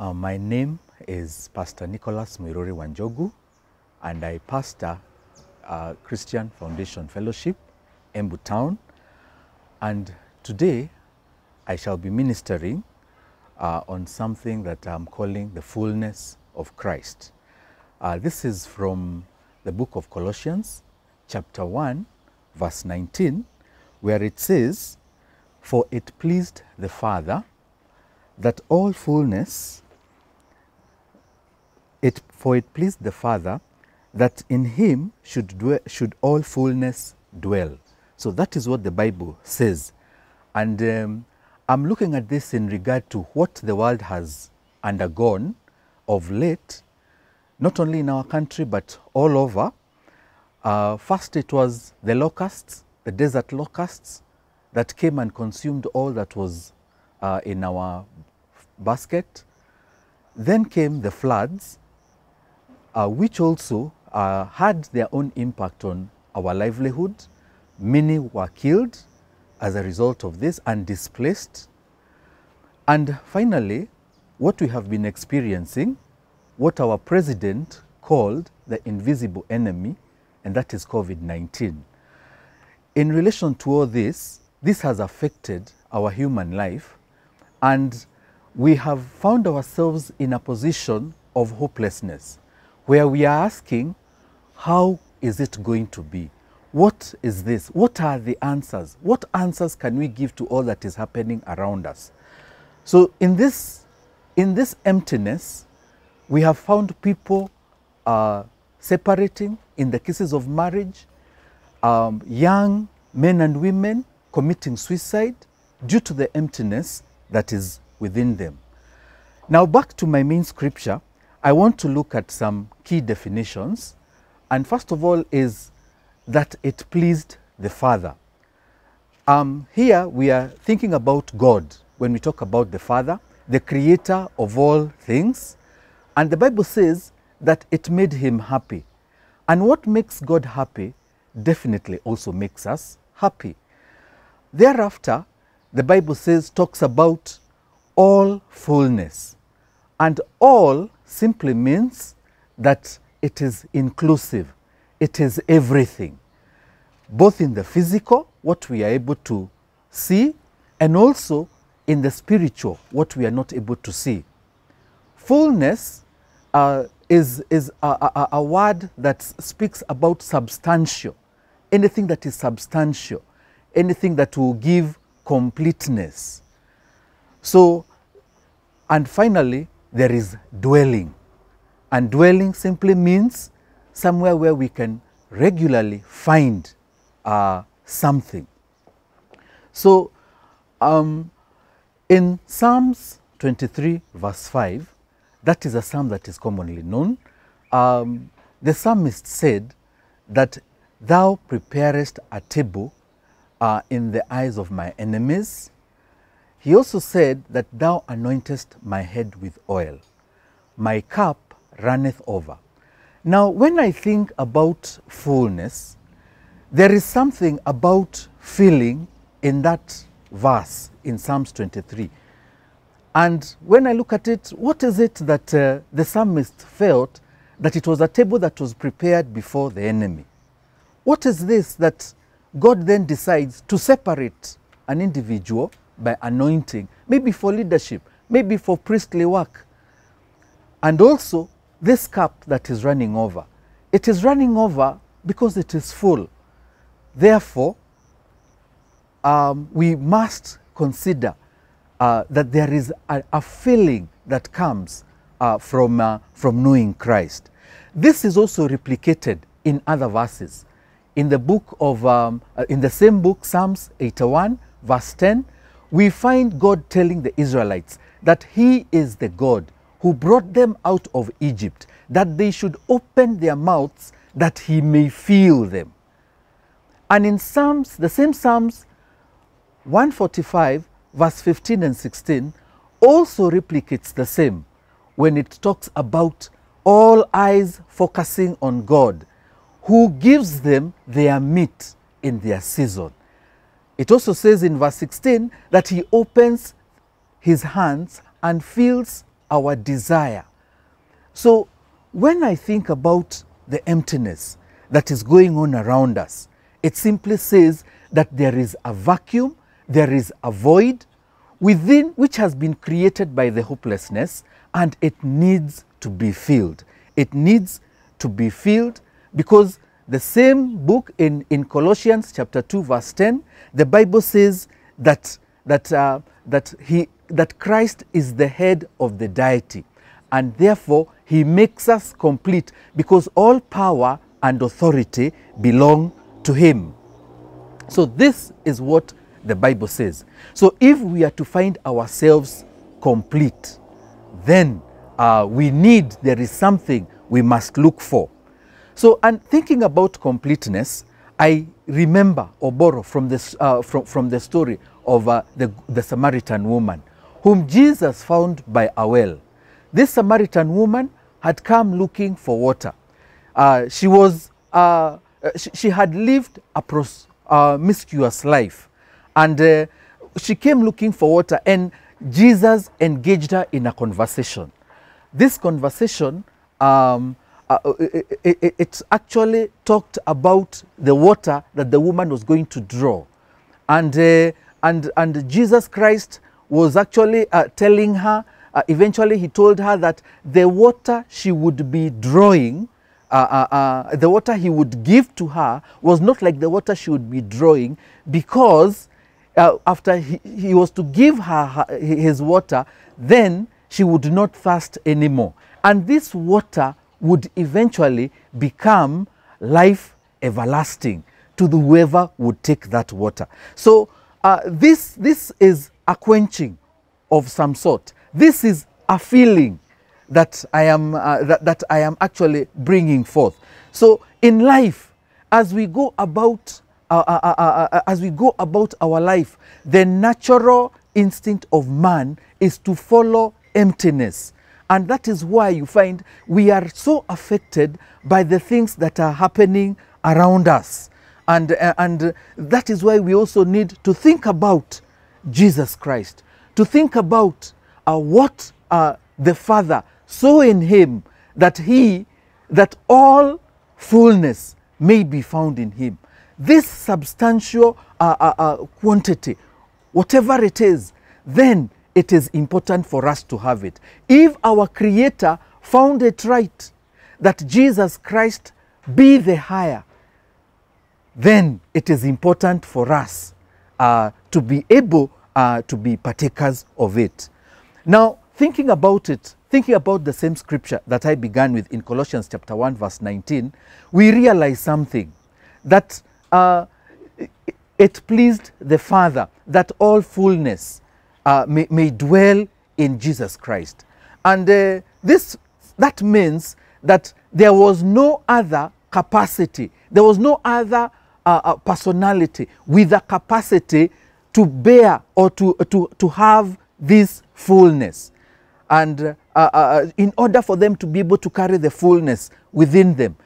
Uh, my name is Pastor Nicholas Muiruri Wanjogu, and I pastor uh, Christian Foundation Fellowship, Embu Town. And today I shall be ministering uh, on something that I'm calling the fullness of Christ. Uh, this is from the book of Colossians, chapter 1, verse 19, where it says, For it pleased the Father that all fullness it, for it pleased the Father that in him should, dwell, should all fullness dwell. So that is what the Bible says. And um, I'm looking at this in regard to what the world has undergone of late, not only in our country but all over. Uh, first, it was the locusts, the desert locusts, that came and consumed all that was uh, in our basket. Then came the floods, uh, which also uh, had their own impact on our livelihood. Many were killed as a result of this and displaced. And finally, what we have been experiencing, what our president called the invisible enemy, and that is COVID-19. In relation to all this, this has affected our human life and we have found ourselves in a position of hopelessness where we are asking, how is it going to be? What is this? What are the answers? What answers can we give to all that is happening around us? So in this, in this emptiness, we have found people uh, separating in the cases of marriage, um, young men and women committing suicide due to the emptiness that is within them. Now back to my main scripture, I want to look at some key definitions. And first of all is that it pleased the Father. Um, here we are thinking about God when we talk about the Father, the creator of all things. And the Bible says that it made him happy. And what makes God happy definitely also makes us happy. Thereafter, the Bible says, talks about all fullness. And all simply means that it is inclusive, it is everything, both in the physical, what we are able to see, and also in the spiritual, what we are not able to see. Fullness uh, is, is a, a, a word that speaks about substantial, anything that is substantial, anything that will give completeness. So, and finally, there is dwelling. And dwelling simply means somewhere where we can regularly find uh, something. So, um, in Psalms 23 verse 5, that is a psalm that is commonly known, um, the psalmist said that thou preparest a table uh, in the eyes of my enemies, he also said that thou anointest my head with oil, my cup runneth over. Now, when I think about fullness, there is something about filling in that verse in Psalms 23. And when I look at it, what is it that uh, the psalmist felt that it was a table that was prepared before the enemy? What is this that God then decides to separate an individual by anointing, maybe for leadership, maybe for priestly work. And also, this cup that is running over, it is running over because it is full. Therefore, um, we must consider uh, that there is a, a feeling that comes uh, from, uh, from knowing Christ. This is also replicated in other verses. In the book of, um, uh, in the same book, Psalms 81, verse 10, we find God telling the Israelites that He is the God who brought them out of Egypt, that they should open their mouths that He may fill them. And in Psalms, the same Psalms 145, verse 15 and 16, also replicates the same when it talks about all eyes focusing on God, who gives them their meat in their season. It also says in verse 16 that he opens his hands and fills our desire. So when I think about the emptiness that is going on around us, it simply says that there is a vacuum, there is a void within which has been created by the hopelessness and it needs to be filled. It needs to be filled because the same book in, in Colossians chapter 2 verse 10, the Bible says that, that, uh, that, he, that Christ is the head of the deity and therefore he makes us complete because all power and authority belong to him. So this is what the Bible says. So if we are to find ourselves complete, then uh, we need, there is something we must look for. So, and thinking about completeness, I remember or borrow from, the uh, from, from the story of uh, the, the Samaritan woman, whom Jesus found by a well. This Samaritan woman had come looking for water. Uh, she, was, uh, she, she, had lived a uh, promiscuous life and uh, she came looking for water and Jesus engaged her in a conversation. This conversation um, uh, uh, it, it, actually talked about the water that the woman was going to draw. And, uh, and, and Jesus Christ was actually uh, telling her, uh, eventually he told her that the water she would be drawing, uh, the water he would give to her was not like the water she would be drawing because after he, he, was to give her, her his water, then she would not thirst anymore. And this water would eventually become life everlasting to whoever would take that water. So uh, this, this is a quenching of some sort. This is a feeling that I am, uh, that, that I am actually bringing forth. So in life, as we go about uh, uh, uh, as we go about our life, the natural instinct of man is to follow emptiness, and that is why you find we are so affected by the things that are happening around us. And, uh, and that is why we also need to think about Jesus Christ, to think about uh, what uh, the Father saw in him that he, that all fullness may be found in him. This substantial uh, uh, uh, quantity, whatever it is, then it is important for us to have it. If our Creator found it right that Jesus Christ be the higher, then it is important for us uh, to be able uh, to be partakers of it. Now, thinking about it, thinking about the same scripture that I began with in Colossians chapter 1 verse 19, we realize something that uh, it pleased the Father that all fullness uh, may, may dwell in Jesus Christ. And uh, this, that means that there was no other capacity, there was no other uh, uh personality with the capacity to bear or to, uh, to, to have this fullness. And uh, in order for them to be able to carry the fullness within them.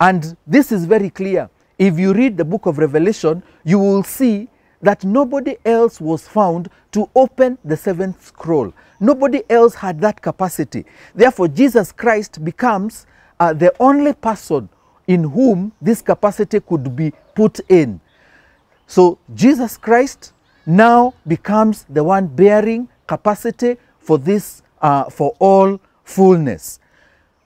And this is very clear. If you read the book of Revelation, you will see that nobody else was found to open the seventh scroll. Nobody else had that capacity. Therefore, Jesus Christ becomes uh, the only person in whom this capacity could be put in. So, Jesus Christ now becomes the one bearing capacity for this, uh, for all fullness.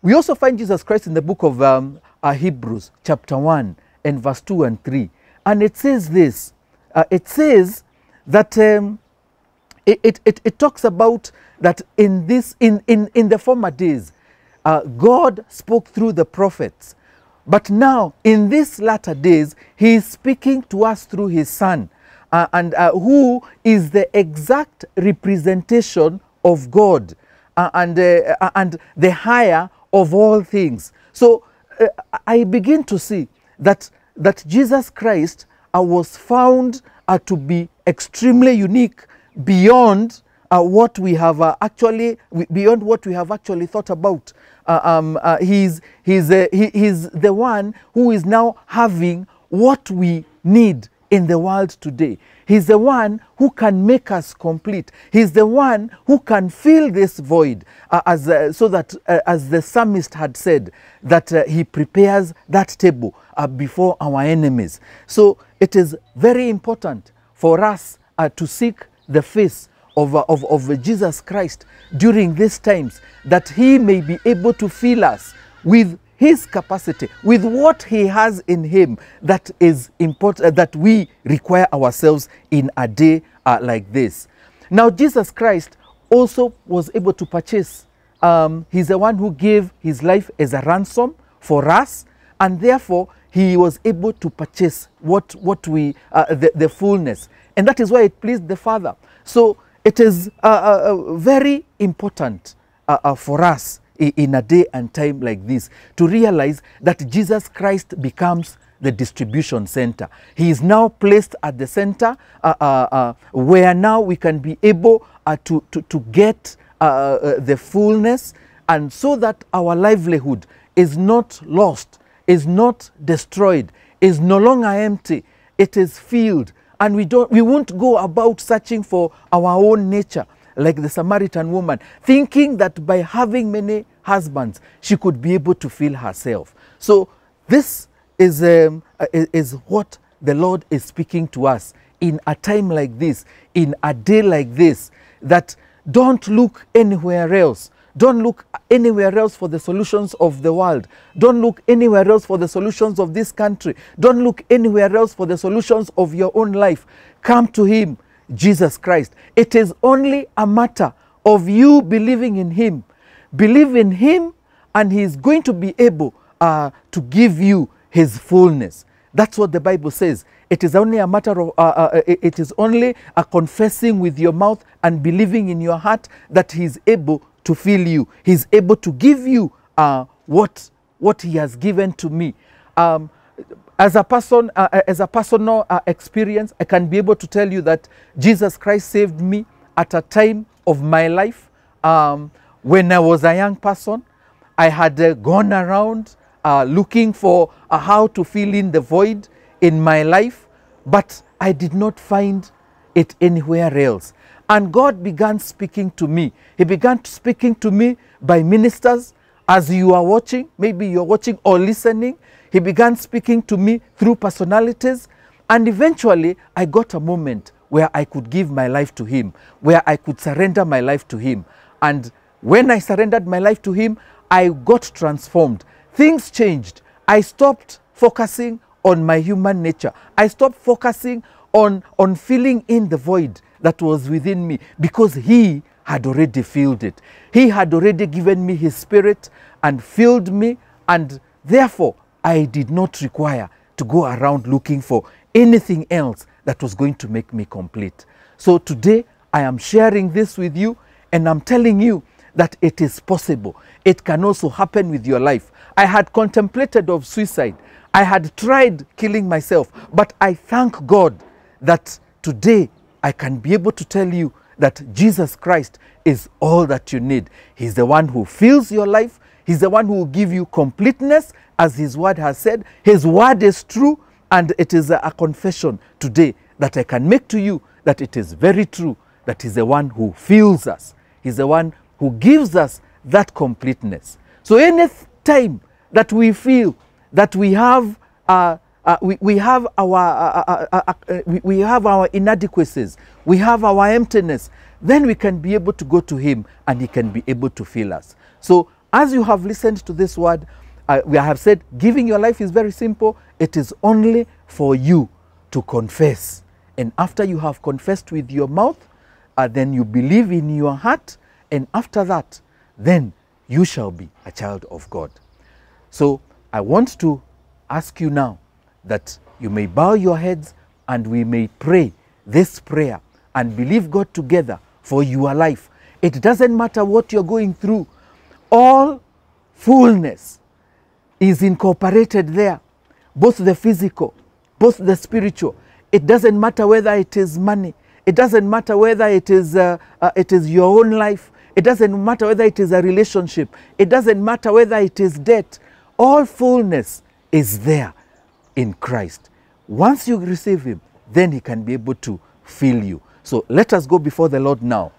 We also find Jesus Christ in the book of um, uh, Hebrews, chapter 1 and verse 2 and 3. And it says this uh, it says that um, it, it, it, talks about that in this in, in, in the former days uh, God spoke through the prophets but now in these latter days he is speaking to us through his son uh, and uh, who is the exact representation of God uh, and, uh, uh, and the higher of all things. So I begin to see that, that Jesus Christ uh, was found uh, to be extremely unique beyond uh, what we have uh, actually beyond what we have actually thought about. Uh, um, uh, he's, he's, uh, he, he's the one who is now having what we need in the world today. He's the one who can make us complete. He's the one who can fill this void uh, as, so that as the psalmist had said that he prepares that table before our enemies. So it is very important for us uh, to seek the face of, uh, of, of Jesus Christ during these times that he may be able to fill us with his capacity, with what he has in him that is important, uh, that we require ourselves in a day uh, like this. Now, Jesus Christ also was able to purchase. Um, he's the one who gave his life as a ransom for us, and therefore he was able to purchase what, what we, uh, the, the fullness. And that is why it pleased the Father. So it is uh, uh, uh very important uh, uh, for us in a day and time like this to realize that Jesus Christ becomes the distribution center. He is now placed at the center where now we can be able to, to, to get the fullness and so that our livelihood is not lost is not destroyed, is no longer empty, it is filled. And we, don't, we won't go about searching for our own nature, like the Samaritan woman, thinking that by having many husbands, she could be able to fill herself. So this is, um, is what the Lord is speaking to us in a time like this, in a day like this, that don't look anywhere else don't look anywhere else for the solutions of the world. Don't look anywhere else for the solutions of this country. Don't look anywhere else for the solutions of your own life. Come to Him, Jesus Christ. It is only a matter of you believing in Him. Believe in Him, and He is going to be able uh, to give you His fullness. That's what the Bible says. It is only a matter of, uh, uh, uh it is only a confessing with your mouth and believing in your heart that He is able to fill you. He's able to give you uh, what, what he has given to me. Um, as a person, uh, as a personal uh, experience, I can be able to tell you that Jesus Christ saved me at a time of my life um, when I was a young person. I had uh, gone around uh, looking for uh, how to fill in the void in my life, but I did not find it anywhere else. And God began speaking to me. He began speaking to me by ministers as you are watching, maybe you're watching or listening. He began speaking to me through personalities. And eventually, I got a moment where I could give my life to Him, where I could surrender my life to Him. And when I surrendered my life to Him, I got transformed. Things changed. I stopped focusing on my human nature. I stopped focusing on, on filling in the void that was within me because He had already filled it. He had already given me His Spirit and filled me, and therefore I did not require to go around looking for anything else that was going to make me complete. So today I am sharing this with you and I'm telling you that it is possible. It can also happen with your life. I had contemplated of suicide. I had tried killing myself, but I thank God that today I can be able to tell you that Jesus Christ is all that you need. He's the one who fills your life. He's the one who will give you completeness, as His word has said. His word is true, and it is a confession today that I can make to you that it is very true that He's the one who fills us. He's the one who gives us that completeness. So, any time that we feel that we have uh, uh, we, we, have our, uh uh, uh, uh, uh, we, we have our inadequacies, we have our emptiness, then we can be able to go to Him and He can be able to fill us. So, as you have listened to this word, we have said giving your life is very simple. It is only for you to confess. And after you have confessed with your mouth, then you believe in your heart, and after that, then you shall be a child of God. So, I want to ask you now that you may bow your heads and we may pray this prayer and believe God together for your life. It doesn't matter what you're going through, all fullness is incorporated there, both the physical, both the spiritual. It doesn't matter whether it is money, it doesn't matter whether it is, uh, uh, it is your own life, it doesn't matter whether it is a relationship, it doesn't matter whether it is debt. All fullness is there. in Christ. Once you receive Him, then He can be able to fill you. So let us go before the Lord now.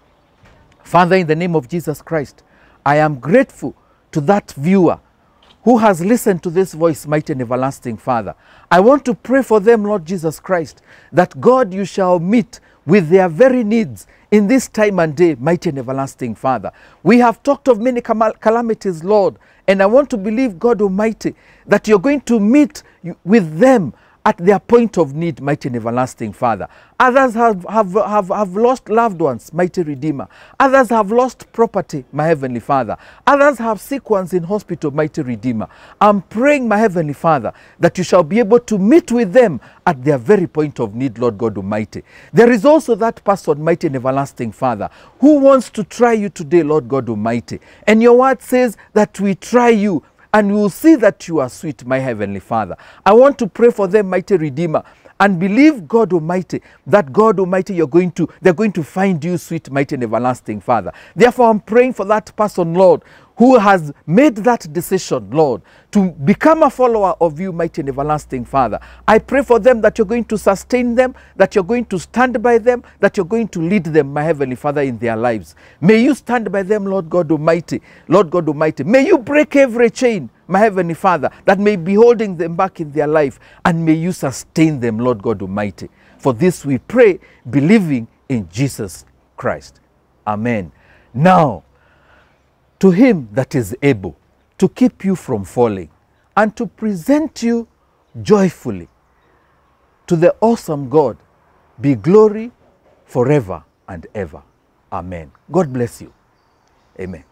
Father, in the name of Jesus Christ, I am grateful to that viewer who has listened to this voice, mighty and everlasting Father. I want to pray for them, Lord Jesus Christ, that God, you shall meet with their very needs in this time and day, mighty and everlasting Father. We have talked of many calamities, Lord, and I want to believe, God Almighty, that you're going to meet with them at their point of need, mighty and everlasting Father. Others have, have, have, have lost loved ones, mighty Redeemer. Others have lost property, my Heavenly Father. Others have sick ones in hospital, mighty Redeemer. I'm praying, my Heavenly Father, that you shall be able to meet with them at their very point of need, Lord God Almighty. There is also that person, mighty and everlasting Father, who wants to try you today, Lord God Almighty. And your word says that we try you and you will see that you are sweet, my Heavenly Father. I want to pray for them, mighty Redeemer, and believe God Almighty that God Almighty you're going to they're going to find you sweet, mighty, and everlasting Father. Therefore, I'm praying for that person, Lord, who has made that decision, Lord, to become a follower of you, mighty and everlasting Father. I pray for them that you're going to sustain them, that you're going to stand by them, that you're going to lead them, my heavenly Father, in their lives. May you stand by them, Lord God Almighty. Lord God Almighty, may you break every chain my heavenly Father, that may be holding them back in their life, and may you sustain them, Lord God Almighty. For this we pray, believing in Jesus Christ. Amen. Now, to him that is able to keep you from falling and to present you joyfully to the awesome God be glory forever and ever. Amen. God bless you. Amen.